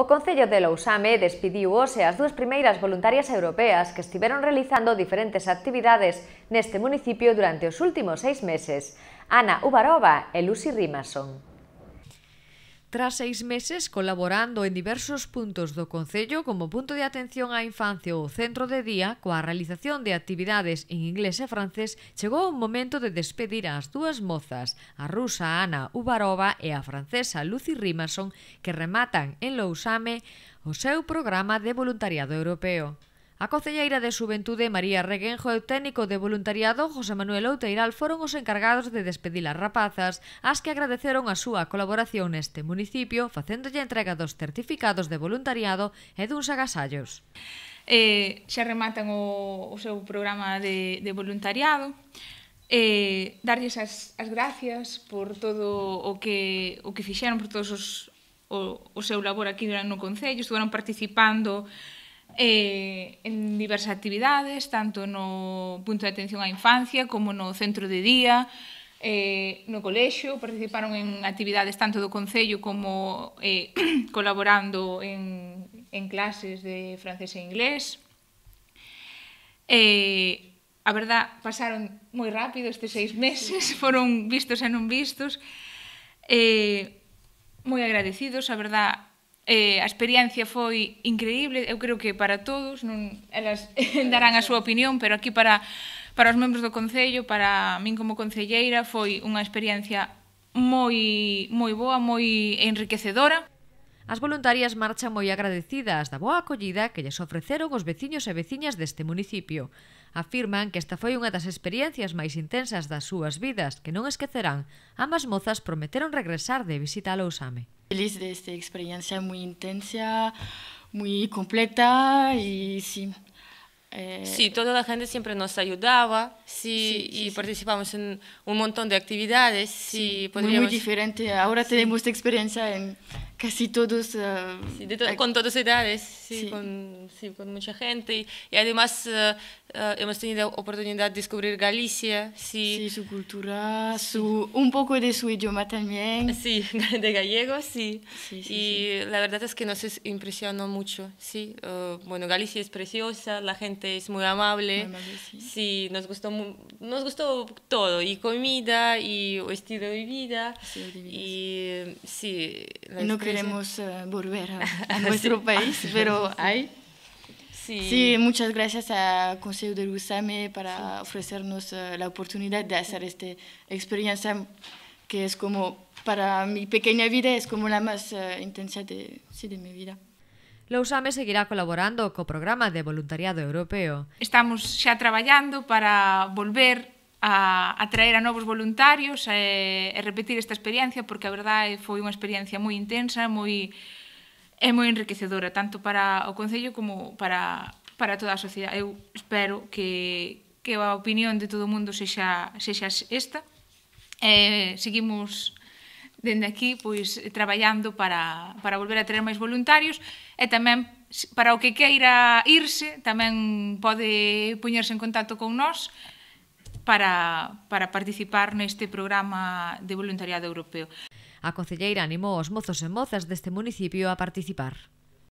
O Concello de Lousame despediu hoxe as dúas primeiras voluntarias europeas que estiveron realizando diferentes actividades neste municipio durante os últimos seis meses. Ana Ubarova e Lucy Rimason. Tras seis meses colaborando en diversos puntos do Concello como punto de atención á infancia ou centro de día, coa realización de actividades en inglés e francés, chegou o momento de despedir ás dúas mozas, a rusa Ana Ubarova e a francesa Lucy Rimerson, que rematan en Lousame o seu programa de voluntariado europeo. A Concelleira de Xuventude María Reguenjo e o técnico de voluntariado José Manuel Outeiral foron os encargados de despedir as rapazas, as que agradeceron a súa colaboración neste municipio, facéndolle entrega dos certificados de voluntariado e duns agasallos. Eh, xa rematan o, o seu programa de, de voluntariado. Eh, darlles as, as gracias por todo o que, o que fixeron, por todos os, o, o seu labor aquí no Concello. Estuveron participando eh, en diversas actividades, tanto no punto de atención á infancia como no centro de día, eh, no colexio, participaron en actividades tanto do Concello como eh, colaborando en, en clases de francés e inglés. Eh, a verdad, pasaron moi rápido estes seis meses, foron vistos e non vistos. Eh, moi agradecidos, a verdad, Eh, a experiencia foi increíble, eu creo que para todos, non elas darán a súa opinión, pero aquí para para os membros do concello, para min como concelleira, foi unha experiencia moi moi boa, moi enriquecedora. As voluntarias marchan moi agradecidas da boa acollida que lles ofreceron os veciños e veciñas deste municipio. Afirman que esta foi unha das experiencias máis intensas das súas vidas, que non esquecerán. Ambas mozas prometeron regresar de visita a Lousame. Feliz de esta experiencia muy intensa, muy completa y sí. Eh, sí, toda la gente siempre nos ayudaba sí, y participamos en un montón de actividades. Sí, muy, muy, diferente. Ahora tenemos experiencia en, casi todos. Eh, con todas edades, sí. Con, mucha gente. Y, además eh, eh, hemos tenido oportunidad de descubrir Galicia. Sí, su cultura, su, un poco de su idioma también. Sí, de gallego, sí. y la verdad es que nos impresionó mucho. Sí. bueno, Galicia es preciosa, la gente es muy amable. sí. nos gustó, nos gustó todo, y comida, y estilo de vida. y sí, queremos eh, volver a, nuestro país, pero hay. Sí. muchas gracias al Consejo de USAME para ofrecernos eh, la oportunidad de hacer esta experiencia que es como, para mi pequeña vida, es como la más eh, intensa de, sí, de mi vida. La USAME seguirá colaborando con programa de voluntariado europeo. Estamos ya trabajando para volver a atraer a novos voluntarios e, e repetir esta experiencia porque a verdade foi unha experiencia moi intensa, moi é moi enriquecedora tanto para o concello como para para toda a sociedade. Eu espero que que a opinión de todo o mundo sexa sexa esta. Eh, seguimos dende aquí pois traballando para para volver a traer máis voluntarios e tamén para o que queira irse tamén pode poñerse en contacto con nós para, para participar neste programa de voluntariado europeo. A concelleira animou os mozos e mozas deste municipio a participar.